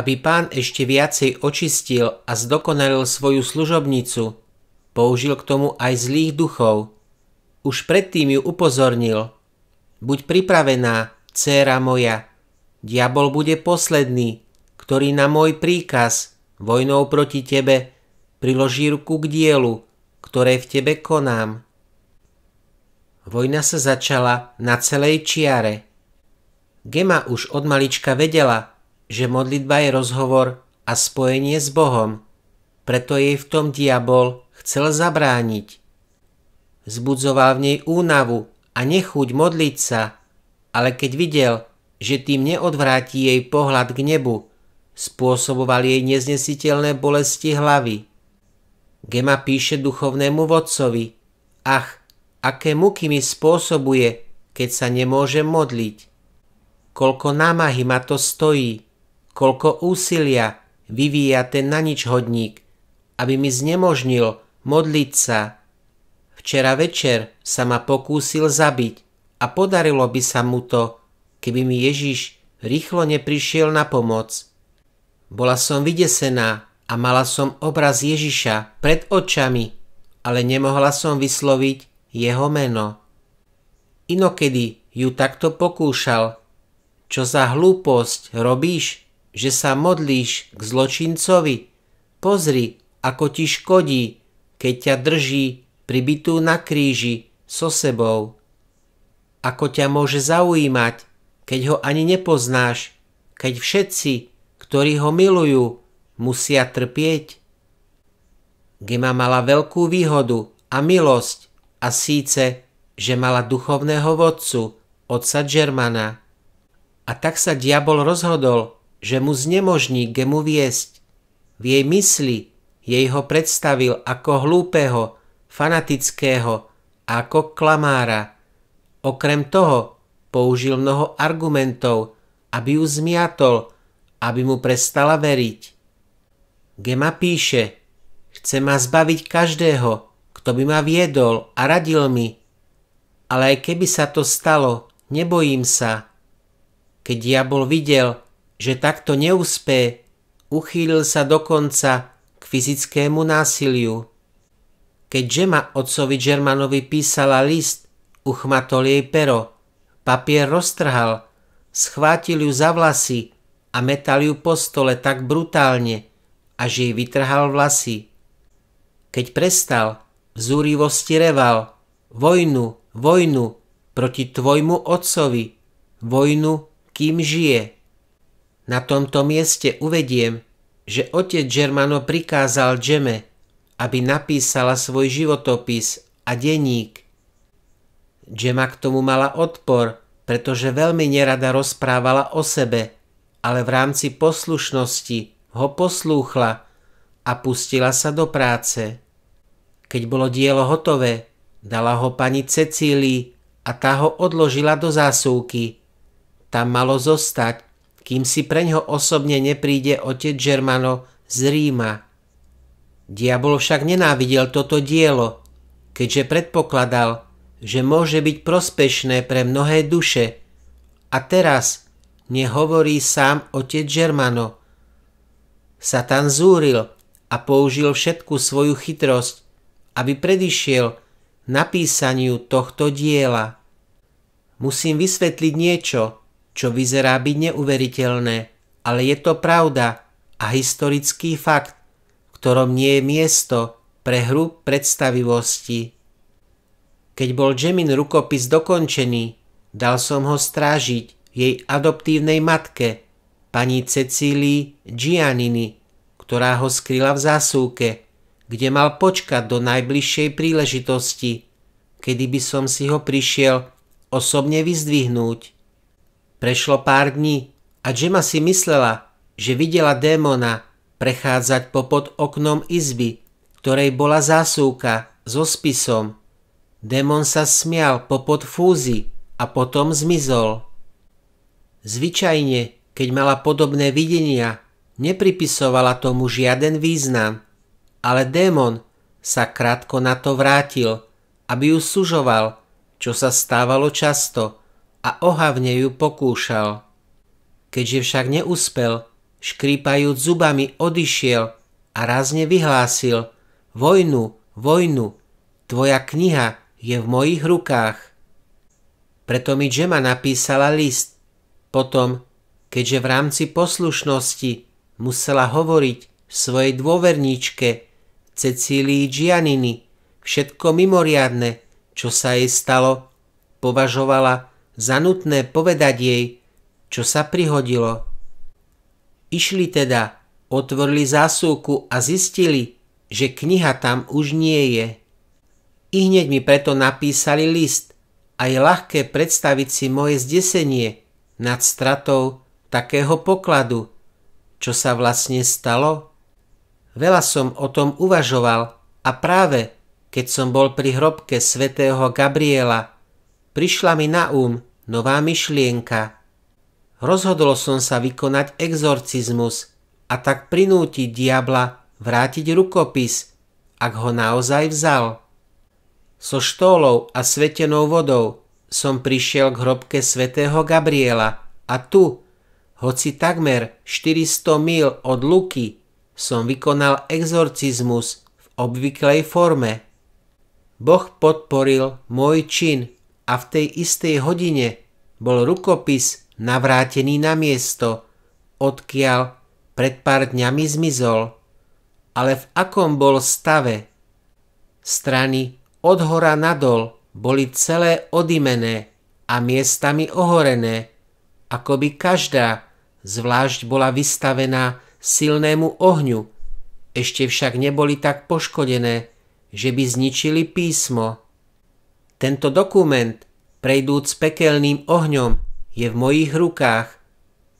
aby pán ešte viacej očistil a zdokonalil svoju služobnicu. Použil k tomu aj zlých duchov. Už predtým ju upozornil. Buď pripravená, dcéra moja. Diabol bude posledný, ktorý na môj príkaz, vojnou proti tebe, priloží ruku k dielu, ktoré v tebe konám. Vojna sa začala na celej čiare. Gema už od malička vedela, že modlitba je rozhovor a spojenie s Bohom, preto jej v tom diabol chcel zabrániť. Zbudzoval v nej únavu a nechuť modliť sa, ale keď videl, že tým neodvráti jej pohľad k nebu, spôsoboval jej neznesiteľné bolesti hlavy. Gema píše duchovnému vodcovi, ach, aké muky mi spôsobuje, keď sa nemôžem modliť. Koľko námahy ma to stojí, koľko úsilia vyvíja ten na nič hodník, aby mi znemožnil modliť sa. Včera večer sa ma pokúsil zabiť a podarilo by sa mu to, keby mi Ježiš rýchlo neprišiel na pomoc. Bola som vydesená a mala som obraz Ježiša pred očami, ale nemohla som vysloviť jeho meno. Inokedy ju takto pokúšal. Čo za hlúposť robíš? že sa modlíš k zločincovi? Pozri, ako ti škodí, keď ťa drží pribitú na kríži so sebou. Ako ťa môže zaujímať, keď ho ani nepoznáš, keď všetci, ktorí ho milujú, musia trpieť? Gema mala veľkú výhodu a milosť a síce, že mala duchovného vodcu, otca Germana. A tak sa diabol rozhodol, že mu znemožní gemu mu viesť. V jej mysli jej ho predstavil ako hlúpeho, fanatického a ako klamára. Okrem toho použil mnoho argumentov, aby ju zmiatol, aby mu prestala veriť. Gema píše, chce ma zbaviť každého, kto by ma viedol a radil mi. Ale aj keby sa to stalo, nebojím sa. Keď diabol videl, že takto neúspe, uchýlil sa dokonca k fyzickému násiliu. Keď Žema otcovi Germanovi písala list, uchmatol jej pero. Papier roztrhal, schvátil ju za vlasy a metal ju po stole tak brutálne, až jej vytrhal vlasy. Keď prestal, v zúrivosti reval Vojnu, vojnu, proti tvojmu otcovi, vojnu, kým žije. Na tomto mieste uvediem, že otec Germano prikázal Džeme, aby napísala svoj životopis a denník. Džema k tomu mala odpor, pretože veľmi nerada rozprávala o sebe, ale v rámci poslušnosti ho poslúchla a pustila sa do práce. Keď bolo dielo hotové, dala ho pani Cecílii a tá ho odložila do zásuvky. Tam malo zostať, kým si preňho osobne nepríde otec Germano z Ríma. Diabol však nenávidel toto dielo, keďže predpokladal, že môže byť prospešné pre mnohé duše. A teraz nehovorí sám otec Germano. Satan zúril a použil všetku svoju chytrosť, aby predišiel napísaniu tohto diela. Musím vysvetliť niečo, čo vyzerá byť neuveriteľné, ale je to pravda a historický fakt, v ktorom nie je miesto pre hru predstavivosti. Keď bol Jemin rukopis dokončený, dal som ho strážiť jej adoptívnej matke, pani Cecílii Gianini, ktorá ho skryla v zásuvke, kde mal počkať do najbližšej príležitosti, kedy by som si ho prišiel osobne vyzdvihnúť. Prešlo pár dní a Gemma si myslela, že videla démona prechádzať popod oknom izby, ktorej bola zásuvka so spisom. Démon sa smial popod fúzy a potom zmizol. Zvyčajne, keď mala podobné videnia, nepripisovala tomu žiaden význam, ale démon sa krátko na to vrátil, aby ju sužoval, čo sa stávalo často – a ohavne ju pokúšal. Keďže však neúspel, škrípajúc zubami odišiel a razne vyhlásil Vojnu, vojnu, tvoja kniha je v mojich rukách. Preto mi Džema napísala list. Potom, keďže v rámci poslušnosti musela hovoriť svojej dôverníčke Cecílii Gianini všetko mimoriadne, čo sa jej stalo, považovala za nutné povedať jej, čo sa prihodilo. Išli teda, otvorili zásuvku a zistili, že kniha tam už nie je. I hneď mi preto napísali list a je ľahké predstaviť si moje zdesenie nad stratou takého pokladu. Čo sa vlastne stalo? Veľa som o tom uvažoval a práve keď som bol pri hrobke svätého Gabriela, prišla mi na um nová myšlienka. Rozhodol som sa vykonať exorcizmus a tak prinútiť diabla vrátiť rukopis, ak ho naozaj vzal. So štólou a svetenou vodou som prišiel k hrobke svätého Gabriela a tu, hoci takmer 400 mil od Luky, som vykonal exorcizmus v obvyklej forme. Boh podporil môj čin a v tej istej hodine bol rukopis navrátený na miesto, odkiaľ pred pár dňami zmizol, ale v akom bol stave. Strany od hora nadol boli celé odimené a miestami ohorené, ako by každá zvlášť bola vystavená silnému ohňu, ešte však neboli tak poškodené, že by zničili písmo. Tento dokument, prejdúc pekelným ohňom, je v mojich rukách.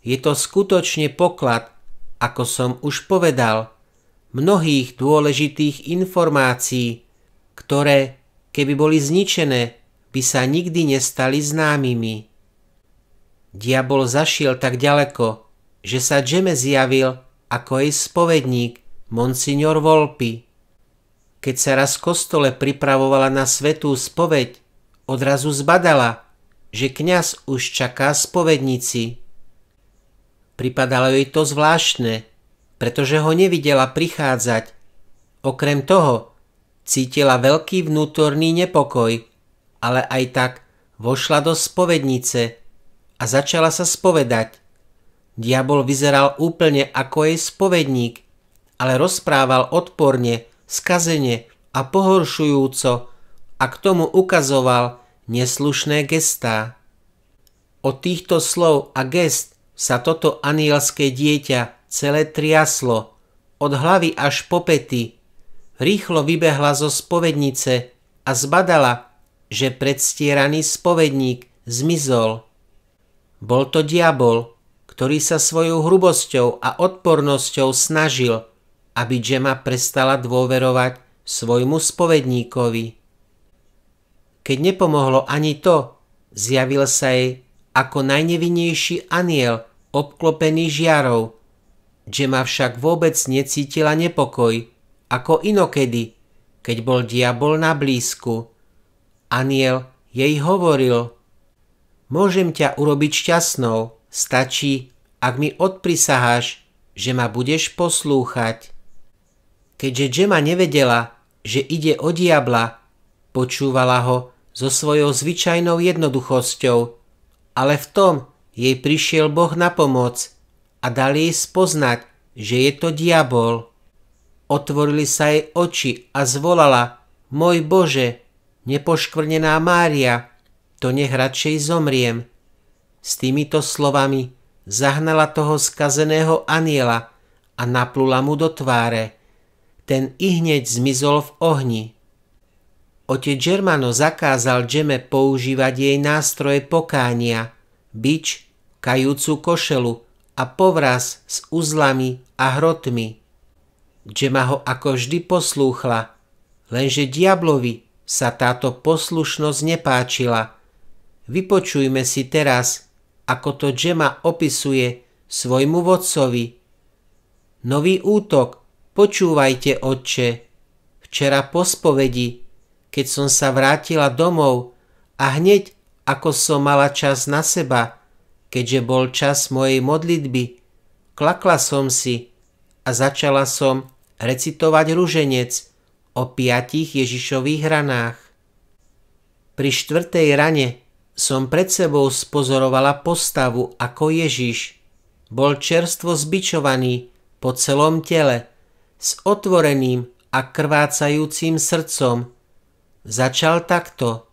Je to skutočne poklad, ako som už povedal, mnohých dôležitých informácií, ktoré, keby boli zničené, by sa nikdy nestali známymi. Diabol zašiel tak ďaleko, že sa Džeme zjavil ako jej spovedník, monsignor Volpi. Keď sa raz v kostole pripravovala na svetú spoveď, odrazu zbadala, že kňaz už čaká spovednici. Pripadalo jej to zvláštne, pretože ho nevidela prichádzať. Okrem toho, cítila veľký vnútorný nepokoj, ale aj tak vošla do spovednice a začala sa spovedať. Diabol vyzeral úplne ako jej spovedník, ale rozprával odporne skazene a pohoršujúco a k tomu ukazoval neslušné gestá. Od týchto slov a gest sa toto anielské dieťa celé triaslo, od hlavy až po pety. Rýchlo vybehla zo spovednice a zbadala, že predstieraný spovedník zmizol. Bol to diabol, ktorý sa svojou hrubosťou a odpornosťou snažil aby Džema prestala dôverovať svojmu spovedníkovi. Keď nepomohlo ani to, zjavil sa jej ako najnevinnejší aniel obklopený žiarov. Džema však vôbec necítila nepokoj, ako inokedy, keď bol diabol na blízku. Aniel jej hovoril, môžem ťa urobiť šťastnou, stačí, ak mi odprisaháš, že ma budeš poslúchať. Keďže Džema nevedela, že ide o diabla, počúvala ho so svojou zvyčajnou jednoduchosťou, ale v tom jej prišiel Boh na pomoc a dal jej spoznať, že je to diabol. Otvorili sa jej oči a zvolala, môj Bože, nepoškvrnená Mária, to nech radšej zomriem. S týmito slovami zahnala toho skazeného aniela a naplula mu do tváre ten ihneď zmizol v ohni. Otec Germano zakázal Džeme používať jej nástroje pokánia, bič, kajúcu košelu a povraz s uzlami a hrotmi. Džema ho ako vždy poslúchla, lenže diablovi sa táto poslušnosť nepáčila. Vypočujme si teraz, ako to Džema opisuje svojmu vodcovi. Nový útok – Počúvajte, otče, včera po spovedi, keď som sa vrátila domov a hneď ako som mala čas na seba, keďže bol čas mojej modlitby, klakla som si a začala som recitovať ruženec o piatich Ježišových ranách. Pri štvrtej rane som pred sebou spozorovala postavu ako Ježiš. Bol čerstvo zbičovaný po celom tele – s otvoreným a krvácajúcim srdcom. Začal takto.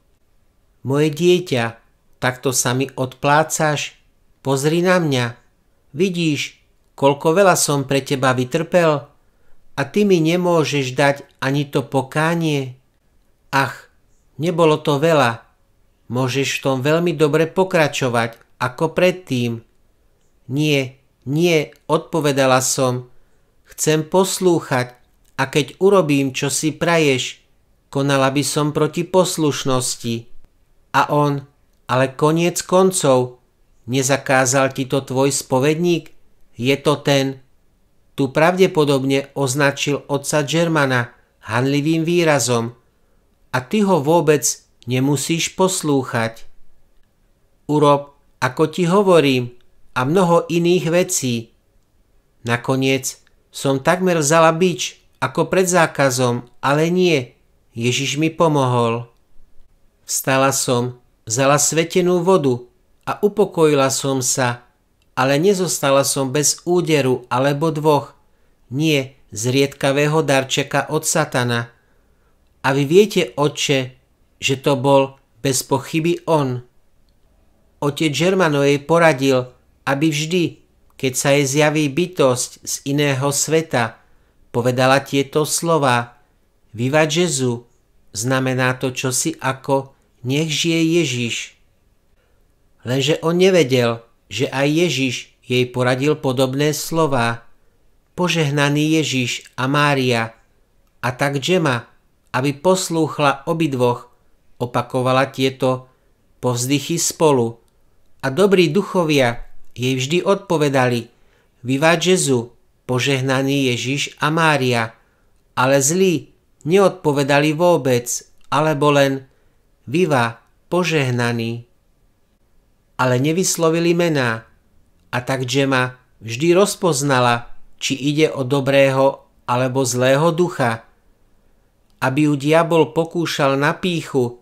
Moje dieťa, takto sa mi odplácaš. Pozri na mňa. Vidíš, koľko veľa som pre teba vytrpel a ty mi nemôžeš dať ani to pokánie. Ach, nebolo to veľa. Môžeš v tom veľmi dobre pokračovať, ako predtým. Nie, nie, odpovedala som, Chcem poslúchať a keď urobím, čo si praješ, konala by som proti poslušnosti. A on, ale koniec koncov, nezakázal ti to tvoj spovedník? Je to ten. Tu pravdepodobne označil otca Germana hanlivým výrazom a ty ho vôbec nemusíš poslúchať. Urob, ako ti hovorím, a mnoho iných vecí. Nakoniec som takmer vzala bič, ako pred zákazom, ale nie. Ježiš mi pomohol. Vstala som, vzala svetenú vodu a upokojila som sa, ale nezostala som bez úderu alebo dvoch. Nie, zriedkavého darčeka od satana. A vy viete, oče, že to bol bez pochyby on. Otec Germano jej poradil, aby vždy, keď sa jej zjaví bytosť z iného sveta, povedala tieto slova. Viva Jezu znamená to čosi ako nech žije Ježiš. Lenže on nevedel, že aj Ježiš jej poradil podobné slova. Požehnaný Ježiš a Mária. A tak Džema, aby poslúchla obidvoch, opakovala tieto povzdychy spolu. A dobrí duchovia jej vždy odpovedali Viva Jezu, požehnaný Ježiš a Mária, ale zlí neodpovedali vôbec, alebo len Viva, požehnaný. Ale nevyslovili mená a tak Džema vždy rozpoznala, či ide o dobrého alebo zlého ducha. Aby ju diabol pokúšal na píchu,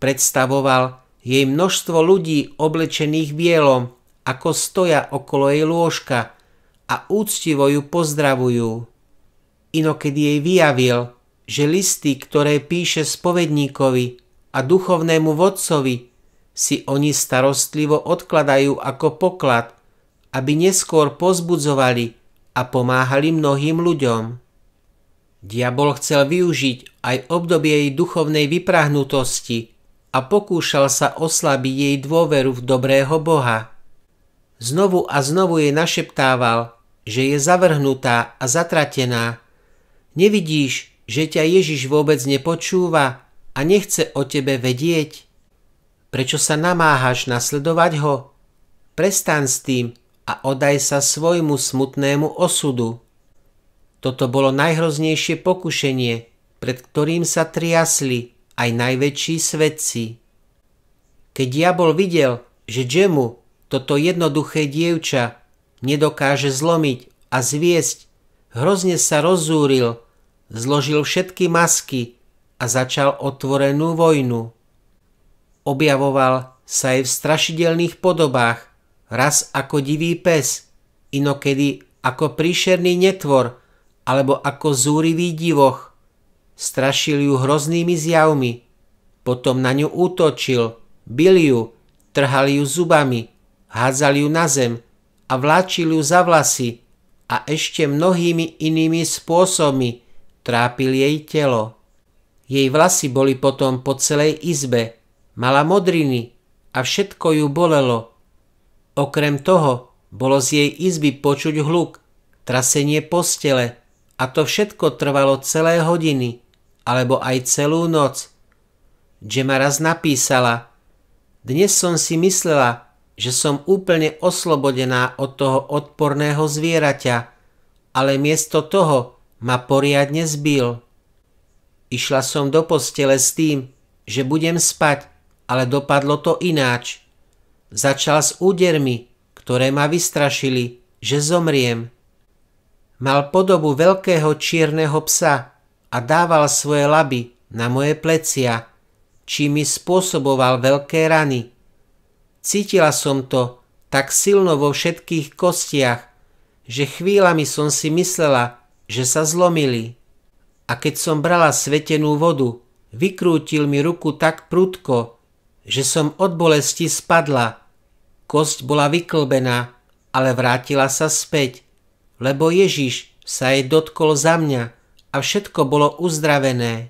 predstavoval jej množstvo ľudí oblečených bielom ako stoja okolo jej lôžka a úctivo ju pozdravujú. Inokedy jej vyjavil, že listy, ktoré píše spovedníkovi a duchovnému vodcovi, si oni starostlivo odkladajú ako poklad, aby neskôr pozbudzovali a pomáhali mnohým ľuďom. Diabol chcel využiť aj obdobie jej duchovnej vyprahnutosti a pokúšal sa oslabiť jej dôveru v dobrého Boha. Znovu a znovu jej našeptával, že je zavrhnutá a zatratená. Nevidíš, že ťa Ježiš vôbec nepočúva a nechce o tebe vedieť? Prečo sa namáhaš nasledovať ho? Prestan s tým a odaj sa svojmu smutnému osudu. Toto bolo najhroznejšie pokušenie, pred ktorým sa triasli aj najväčší svetci. Keď diabol videl, že Džemu toto jednoduché dievča nedokáže zlomiť a zviesť, hrozne sa rozúril, zložil všetky masky a začal otvorenú vojnu. Objavoval sa aj v strašidelných podobách, raz ako divý pes, inokedy ako príšerný netvor alebo ako zúrivý divoch. Strašil ju hroznými zjavmi, potom na ňu útočil, bil ju, trhal ju zubami, hádzali ju na zem a vláčili ju za vlasy a ešte mnohými inými spôsobmi trápil jej telo. Jej vlasy boli potom po celej izbe, mala modriny a všetko ju bolelo. Okrem toho bolo z jej izby počuť hluk, trasenie postele a to všetko trvalo celé hodiny alebo aj celú noc. Gemma raz napísala Dnes som si myslela, že som úplne oslobodená od toho odporného zvieraťa, ale miesto toho ma poriadne zbil. Išla som do postele s tým, že budem spať, ale dopadlo to ináč. Začal s údermi, ktoré ma vystrašili, že zomriem. Mal podobu veľkého čierneho psa a dával svoje laby na moje plecia, čím mi spôsoboval veľké rany Cítila som to tak silno vo všetkých kostiach, že chvíľami som si myslela, že sa zlomili. A keď som brala svetenú vodu, vykrútil mi ruku tak prudko, že som od bolesti spadla. Kosť bola vyklbená, ale vrátila sa späť, lebo Ježiš sa jej dotkol za mňa a všetko bolo uzdravené.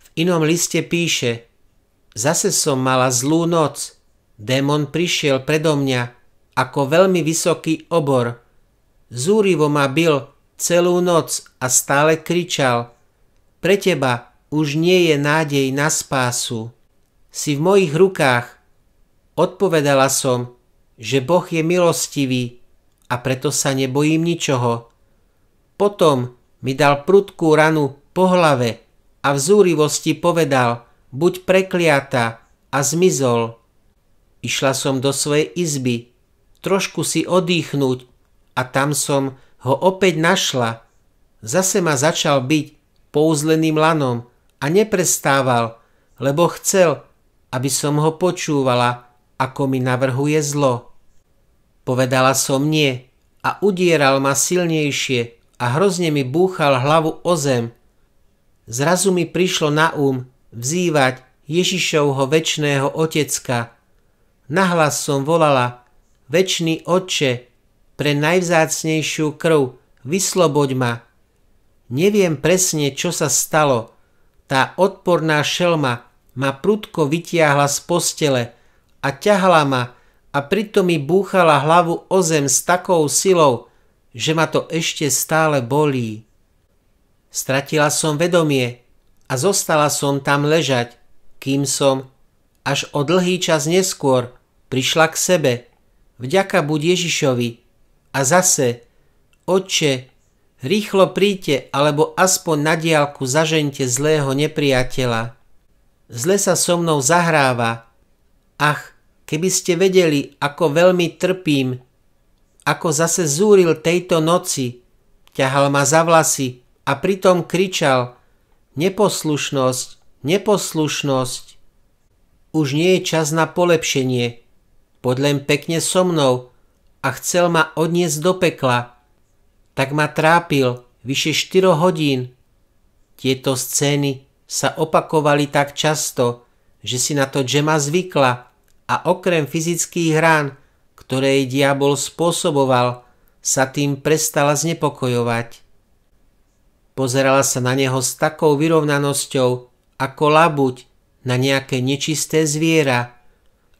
V inom liste píše, zase som mala zlú noc, Démon prišiel predo mňa ako veľmi vysoký obor. Zúrivo ma bil celú noc a stále kričal Pre teba už nie je nádej na spásu. Si v mojich rukách. Odpovedala som, že Boh je milostivý a preto sa nebojím ničoho. Potom mi dal prudkú ranu po hlave a v zúrivosti povedal, buď prekliata a zmizol. Išla som do svojej izby, trošku si odýchnuť a tam som ho opäť našla. Zase ma začal byť pouzleným lanom a neprestával, lebo chcel, aby som ho počúvala, ako mi navrhuje zlo. Povedala som nie a udieral ma silnejšie a hrozne mi búchal hlavu o zem. Zrazu mi prišlo na um vzývať Ježišovho väčšného otecka, Nahlas som volala, Večný oče pre najvzácnejšiu krv, vysloboď ma. Neviem presne, čo sa stalo. Tá odporná šelma ma prudko vytiahla z postele a ťahala ma a pritom mi búchala hlavu o zem s takou silou, že ma to ešte stále bolí. Stratila som vedomie a zostala som tam ležať, kým som, až o dlhý čas neskôr, prišla k sebe. Vďaka buď Ježišovi. A zase, oče, rýchlo príďte, alebo aspoň na diálku zažente zlého nepriateľa. Zle sa so mnou zahráva. Ach, keby ste vedeli, ako veľmi trpím, ako zase zúril tejto noci, ťahal ma za vlasy a pritom kričal Neposlušnosť, neposlušnosť. Už nie je čas na polepšenie, poď pekne so mnou a chcel ma odniesť do pekla. Tak ma trápil vyše 4 hodín. Tieto scény sa opakovali tak často, že si na to Džema zvykla a okrem fyzických rán, ktoré jej diabol spôsoboval, sa tým prestala znepokojovať. Pozerala sa na neho s takou vyrovnanosťou, ako labuť na nejaké nečisté zviera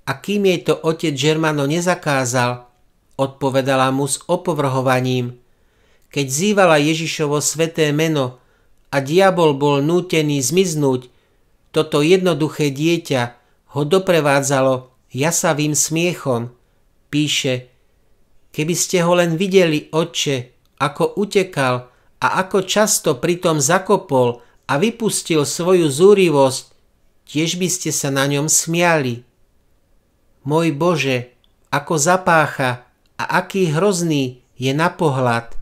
a kým jej to otec Žermano nezakázal, odpovedala mu s opovrhovaním. Keď zývala Ježišovo sveté meno a diabol bol nútený zmiznúť, toto jednoduché dieťa ho doprevádzalo jasavým smiechom. Píše, keby ste ho len videli, oče, ako utekal a ako často pritom zakopol a vypustil svoju zúrivosť, tiež by ste sa na ňom smiali. Môj Bože, ako zapácha a aký hrozný je na pohľad.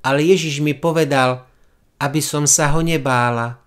Ale Ježiš mi povedal, aby som sa ho nebála.